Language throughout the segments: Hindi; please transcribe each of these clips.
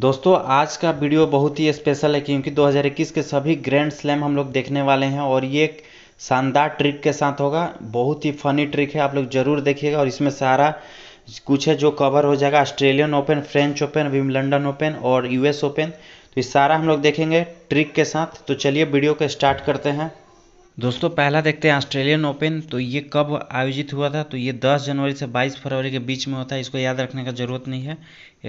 दोस्तों आज का वीडियो बहुत ही स्पेशल है क्योंकि 2021 के सभी ग्रैंड स्लैम हम लोग देखने वाले हैं और ये एक शानदार ट्रिक के साथ होगा बहुत ही फनी ट्रिक है आप लोग ज़रूर देखिएगा और इसमें सारा कुछ है जो कवर हो जाएगा Australian Open French Open Wimbledon Open और यूएस ओपन तो ये सारा हम लोग देखेंगे ट्रिक के साथ तो चलिए वीडियो को स्टार्ट करते हैं दोस्तों पहला देखते हैं ऑस्ट्रेलियन ओपन तो ये कब आयोजित हुआ था तो ये 10 जनवरी से 22 फरवरी के बीच में होता है इसको याद रखने का ज़रूरत नहीं है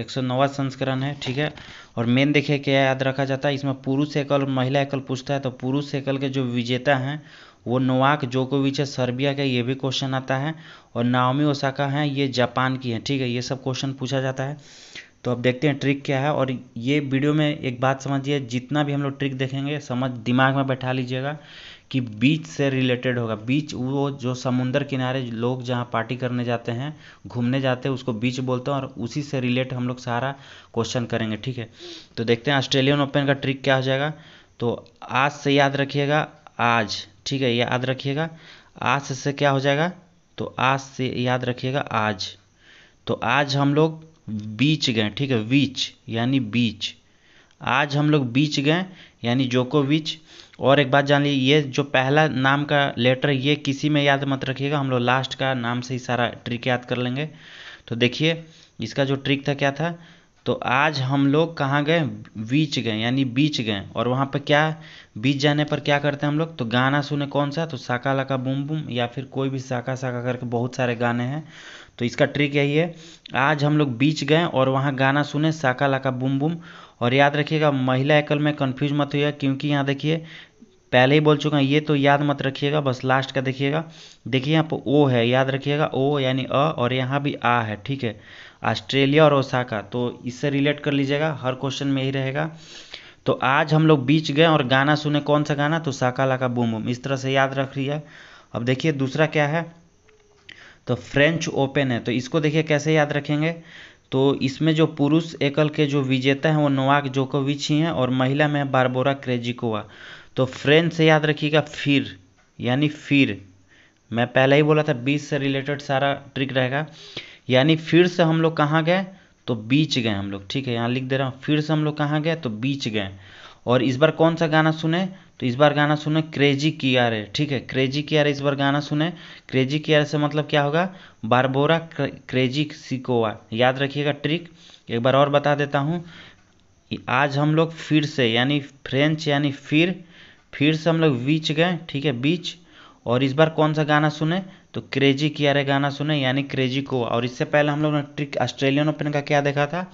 एक सौ संस्करण है ठीक है और मेन देखिए क्या याद रखा जाता है इसमें पुरुष एकल और महिला एकल पूछता है तो पुरुष एकल के जो विजेता हैं वो नोवाक जोकोविच है सर्बिया का ये भी क्वेश्चन आता है और नाओमी ओसाका हैं ये जापान की है ठीक है ये सब क्वेश्चन पूछा जाता है तो अब देखते हैं ट्रिक क्या है और ये वीडियो में एक बात समझिए जितना भी हम लोग ट्रिक देखेंगे समझ दिमाग में बैठा लीजिएगा कि बीच से रिलेटेड होगा बीच वो जो समुंदर किनारे लोग जहाँ पार्टी करने जाते हैं घूमने जाते हैं उसको बीच बोलते हैं और उसी से रिलेट हम लोग सारा क्वेश्चन करेंगे ठीक है तो देखते हैं ऑस्ट्रेलियन ओपन का ट्रिक क्या हो जाएगा तो आज से याद रखिएगा आज ठीक है याद रखिएगा आज से क्या हो जाएगा तो आज से याद रखिएगा आज तो आज हम लोग बीच गए ठीक है बीच यानी बीच आज हम लोग बीच गए यानी जोको बीच और एक बात जान लीजिए ये जो पहला नाम का लेटर ये किसी में याद मत रखिएगा हम लोग लास्ट का नाम से ही सारा ट्रिक याद कर लेंगे तो देखिए इसका जो ट्रिक था क्या था तो आज हम लोग कहाँ गए बीच गए यानी बीच गए और वहाँ पर क्या बीच जाने पर क्या करते हैं हम लोग तो गाना सुने कौन सा तो साका लाका बुम बुम या फिर कोई भी साका साका करके बहुत सारे गाने हैं तो इसका ट्रिक यही है आज हम लोग बीच गए और वहाँ गाना सुने साका लाका बुम बुम और याद रखिएगा महिला एकल में कन्फ्यूज मत हुई क्योंकि यहाँ देखिए पहले ही बोल चुका हूँ ये तो याद मत रखिएगा बस लास्ट का देखिएगा देखिए यहाँ पर ओ है याद रखिएगा ओ यानी अ और यहाँ भी आ है ठीक है ऑस्ट्रेलिया और ओसाका तो इससे रिलेट कर लीजिएगा हर क्वेश्चन में ही रहेगा तो आज हम लोग बीच गए और गाना सुने कौन सा गाना तो साकाला का बूम बूम इस तरह से याद रख रही है अब देखिए दूसरा क्या है तो फ्रेंच ओपन है तो इसको देखिए कैसे याद रखेंगे तो इसमें जो पुरुष एकल के जो विजेता हैं वो नोवाक जोकोविच ही हैं और महिला में बारबोरा क्रेजिकोवा तो फ्रेंच से याद रखिएगा फिर यानी फिर मैं पहले ही बोला था बीच से रिलेटेड सारा ट्रिक रहेगा यानी फिर से हम लोग कहाँ गए तो बीच गए हम लोग ठीक है यहाँ लिख दे रहा हूँ फिर से हम लोग कहाँ गए तो बीच गए और इस बार कौन सा गाना सुने तो इस बार गाना सुने क्रेजी किया रे ठीक है क्रेजी किया रे इस बार गाना सुने क्रेजी किया रे से मतलब क्या होगा बारबोरा क्रेजी सिकोवा याद रखिएगा ट्रिक एक बार और बता देता हूँ आज हम लोग फिर से यानी फ्रेंच यानी फिर फिर से हम लोग बीच गए ठीक है बीच और इस बार कौन सा गाना सुने तो क्रेजी किया रे गाना सुने यानी क्रेजी को और इससे पहले हम लोग ने ट्रिक ऑस्ट्रेलियन ओपन का क्या देखा था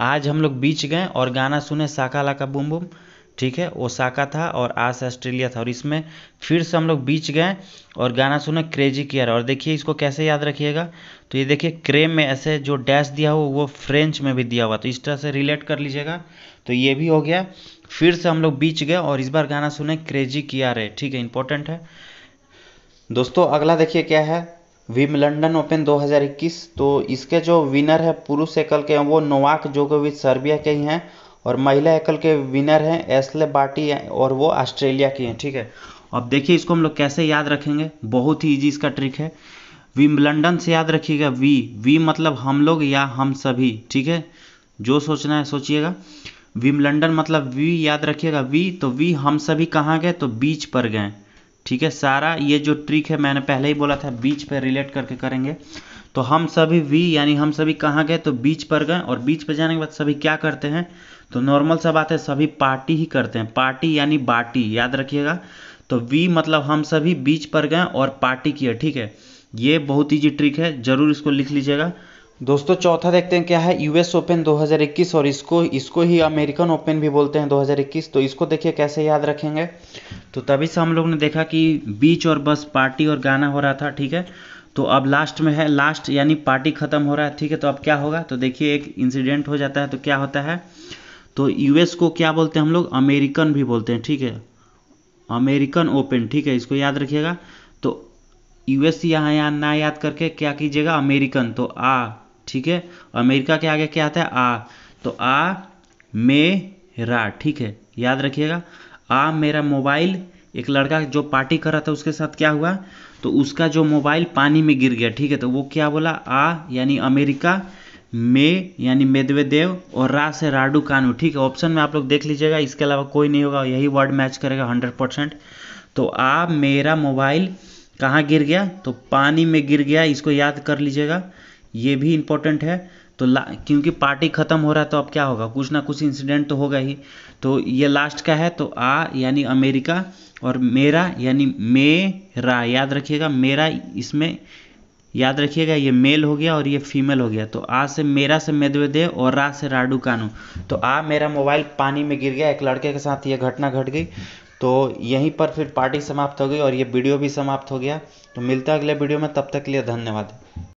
आज हम लोग बीच गए और गाना सुने साका लाका बुम बुम ठीक है वो साका था और आस ऑस्ट्रेलिया था और इसमें फिर से हम लोग बीच गए और गाना सुने क्रेजी कियर और देखिए इसको कैसे याद रखिएगा तो ये देखिए क्रेम में ऐसे जो डैश दिया हुआ वो फ्रेंच में भी दिया हुआ तो इस तरह से रिलेट कर लीजिएगा तो ये भी हो गया फिर से हम लोग बीच गए और इस बार गाना सुने क्रेजी किया रे ठीक है इंपॉर्टेंट है दोस्तों अगला देखिए क्या है विम लंडन ओपन 2021 तो इसके जो विनर है पुरुष एकल के वो नोवाक जोकोविच सर्बिया के ही हैं और महिला एकल के विनर हैं एसले बाटी और वो ऑस्ट्रेलिया की हैं ठीक है अब देखिए इसको हम लोग कैसे याद रखेंगे बहुत ही ईजी इसका ट्रिक है विम लंडन से याद रखिएगा वी वी मतलब हम लोग या हम सभी ठीक है जो सोचना है सोचिएगा विम लंडन मतलब वी याद रखिएगा वी तो वी हम सभी कहाँ गए तो बीच पर गए ठीक है सारा ये जो ट्रिक है मैंने पहले ही बोला था बीच पर रिलेट करके करेंगे तो हम सभी वी यानी हम सभी कहाँ गए तो बीच पर गए और बीच पर जाने के बाद सभी क्या करते हैं तो नॉर्मल सा बात है सभी पार्टी ही करते हैं पार्टी यानी बाटी याद रखिएगा तो वी मतलब हम सभी बीच पर गए और पार्टी किया ठीक है ये बहुत ईजी ट्रिक है ज़रूर इसको लिख लीजिएगा दोस्तों चौथा देखते हैं क्या है यूएस ओपन 2021 और इसको इसको ही अमेरिकन ओपन भी बोलते हैं 2021 तो इसको देखिए कैसे याद रखेंगे तो तभी से हम लोग ने देखा कि बीच और बस पार्टी और गाना हो रहा था ठीक है तो अब लास्ट में है लास्ट यानी पार्टी ख़त्म हो रहा है ठीक है तो अब क्या होगा तो देखिए एक इंसिडेंट हो जाता है तो क्या होता है तो यूएस को क्या बोलते हैं हम लोग अमेरिकन भी बोलते हैं ठीक है अमेरिकन ओपन ठीक है इसको याद रखिएगा तो यूएस यहाँ यहाँ ना याद करके क्या कीजिएगा अमेरिकन तो आ ठीक है अमेरिका के आगे क्या आता है आ तो आ मे रा ठीक है याद रखिएगा आ हाँ, मेरा मोबाइल एक लड़का जो पार्टी कर रहा था उसके साथ क्या हुआ तो उसका जो मोबाइल पानी में गिर गया ठीक है तो वो क्या बोला आ यानी अमेरिका मे यानी मेदवेदेव और रा से राडू कानू ठीक है ऑप्शन में आप लोग देख लीजिएगा इसके अलावा कोई नहीं होगा यही वर्ड मैच करेगा हंड्रेड परसेंट तो आ मेरा मोबाइल कहाँ गिर गया तो पानी में गिर गया इसको याद कर लीजिएगा ये भी इम्पोर्टेंट है तो क्योंकि पार्टी ख़त्म हो रहा है तो अब क्या होगा कुछ ना कुछ इंसिडेंट तो होगा ही तो ये लास्ट का है तो आ यानी अमेरिका और मेरा यानी रा याद रखिएगा मेरा इसमें याद रखिएगा ये मेल हो गया और ये फीमेल हो गया तो आ से मेरा से मेदवेदेव और रा से राडू कानू तो आ मेरा मोबाइल पानी में गिर गया एक लड़के के साथ ये घटना घट गई तो यहीं पर फिर पार्टी समाप्त हो गई और ये वीडियो भी समाप्त हो गया तो मिलता है अगले वीडियो में तब तक के लिए धन्यवाद